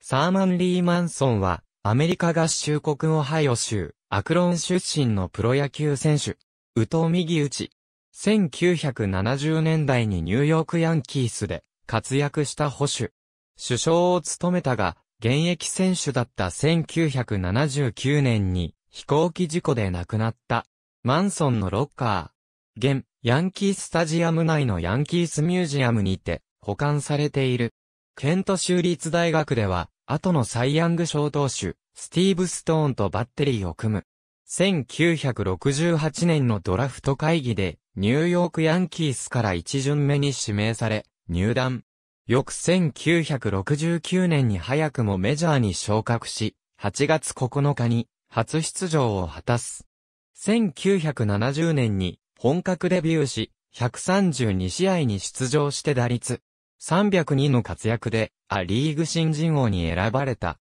サーマン・リーマンソンは、アメリカ合衆国オハイオ州、アクロン出身のプロ野球選手。宇藤右打ち。1970年代にニューヨークヤンキースで活躍した保守。首相を務めたが、現役選手だった1979年に飛行機事故で亡くなった。マンソンのロッカー。現、ヤンキースタジアム内のヤンキースミュージアムにて保管されている。ケント州立大学では、後のサイ・ヤング賞投手、スティーブ・ストーンとバッテリーを組む。1968年のドラフト会議で、ニューヨークヤンキースから一巡目に指名され、入団。翌1969年に早くもメジャーに昇格し、8月9日に初出場を果たす。1970年に本格デビューし、132試合に出場して打率302の活躍でア・リーグ新人王に選ばれた。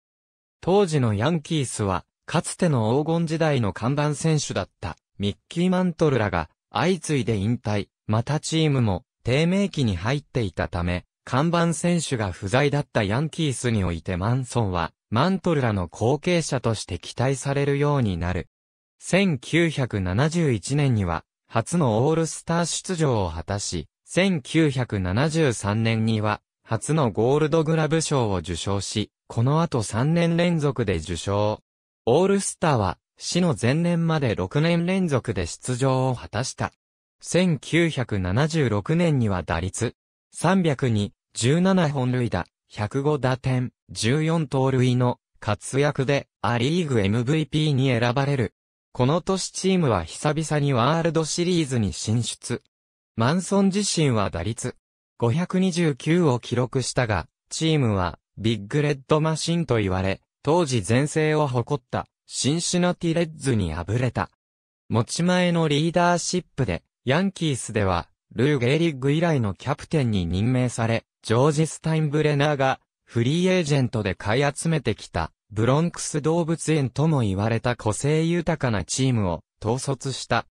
当時のヤンキースは、かつての黄金時代の看板選手だったミッキー・マントルらが相次いで引退、またチームも低迷期に入っていたため、看板選手が不在だったヤンキースにおいてマンソンは、マントルらの後継者として期待されるようになる。1971年には、初のオールスター出場を果たし、1973年には、初のゴールドグラブ賞を受賞し、この後3年連続で受賞。オールスターは、死の前年まで6年連続で出場を果たした。1976年には打率、302、17本塁打、105打点、14盗塁の活躍でアリーグ MVP に選ばれる。この年チームは久々にワールドシリーズに進出。マンソン自身は打率529を記録したが、チームはビッグレッドマシンと言われ、当時全盛を誇ったシンシナティレッズに敗れた。持ち前のリーダーシップで、ヤンキースでは、ルー・ゲーリッグ以来のキャプテンに任命され、ジョージ・スタインブレナーが、フリーエージェントで買い集めてきた、ブロンクス動物園とも言われた個性豊かなチームを、統率した。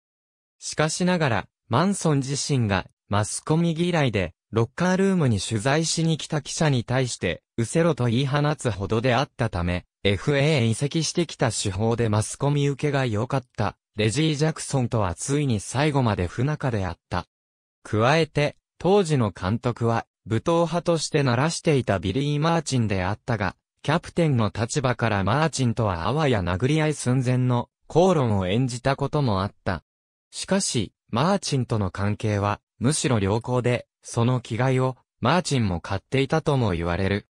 しかしながら、マンソン自身がマスコミ嫌いで、ロッカールームに取材しに来た記者に対して、うせろと言い放つほどであったため、FA へ移籍してきた手法でマスコミ受けが良かった、レジー・ジャクソンとはついに最後まで不仲であった。加えて、当時の監督は、武闘派として鳴らしていたビリー・マーチンであったが、キャプテンの立場からマーチンとはあわや殴り合い寸前の口論を演じたこともあった。しかし、マーチンとの関係は、むしろ良好で、その気概を、マーチンも買っていたとも言われる。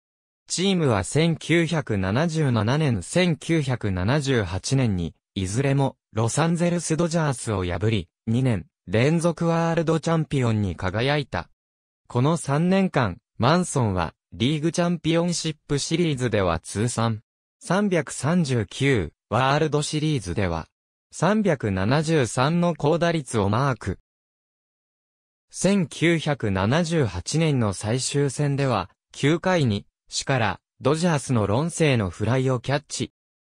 チームは1977年1978年に、いずれも、ロサンゼルスドジャースを破り、2年、連続ワールドチャンピオンに輝いた。この3年間、マンソンは、リーグチャンピオンシップシリーズでは通算、339、ワールドシリーズでは、373の高打率をマーク。1978年の最終戦では、9回に、死から、ドジャースの論声のフライをキャッチ。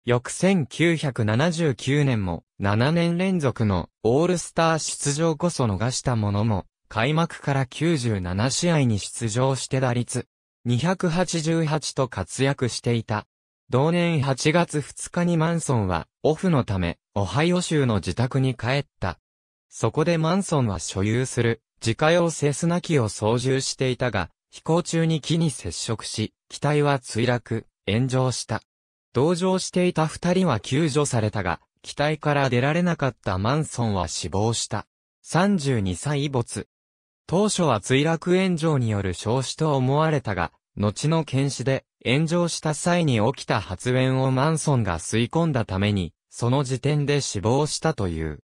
翌1979年も、7年連続のオールスター出場こそ逃したものも、開幕から97試合に出場して打率、288と活躍していた。同年8月2日にマンソンは、オフのため、オハイオ州の自宅に帰った。そこでマンソンは所有する、自家用セスナ機を操縦していたが、飛行中に木に接触し、機体は墜落、炎上した。同乗していた二人は救助されたが、機体から出られなかったマンソンは死亡した。32歳没。当初は墜落炎上による消死と思われたが、後の検視で炎上した際に起きた発煙をマンソンが吸い込んだために、その時点で死亡したという。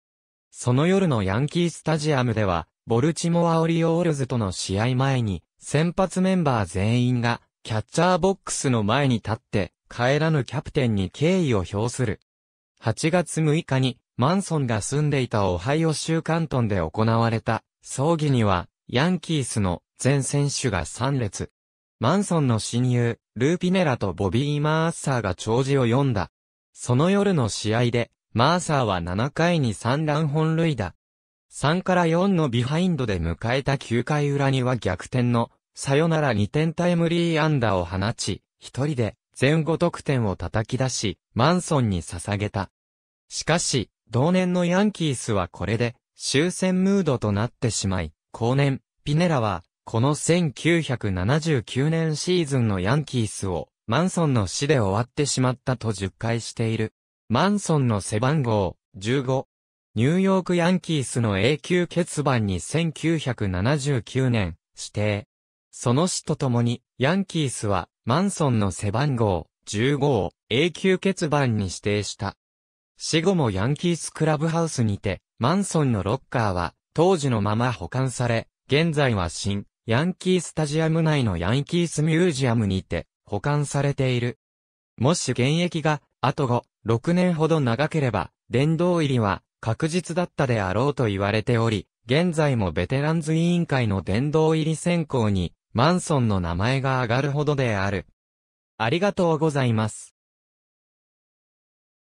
その夜のヤンキースタジアムでは、ボルチモアオリオールズとの試合前に、先発メンバー全員が、キャッチャーボックスの前に立って、帰らぬキャプテンに敬意を表する。8月6日に、マンソンが住んでいたオハイオ州カントンで行われた、葬儀には、ヤンキースの全選手が3列、マンソンの親友、ルーピネラとボビー・マーサーが長寿を読んだ。その夜の試合で、マーサーは7回に3乱本塁打。3から4のビハインドで迎えた9回裏には逆転の、さよなら2点タイムリーアンダーを放ち、一人で全5得点を叩き出し、マンソンに捧げた。しかし、同年のヤンキースはこれで、終戦ムードとなってしまい、後年、ピネラは、この1979年シーズンのヤンキースを、マンソンの死で終わってしまったと10回している。マンソンの背番号、15。ニューヨークヤンキースの永久欠番に1979年、指定。その死とともに、ヤンキースは、マンソンの背番号、15を永久欠番に指定した。死後もヤンキースクラブハウスにて、マンソンのロッカーは、当時のまま保管され、現在は新、ヤンキースタジアム内のヤンキースミュージアムにて保管されている。もし現役が、あと5、6年ほど長ければ、殿堂入りは確実だったであろうと言われており、現在もベテランズ委員会の殿堂入り選考に、マンソンの名前が上がるほどである。ありがとうございます。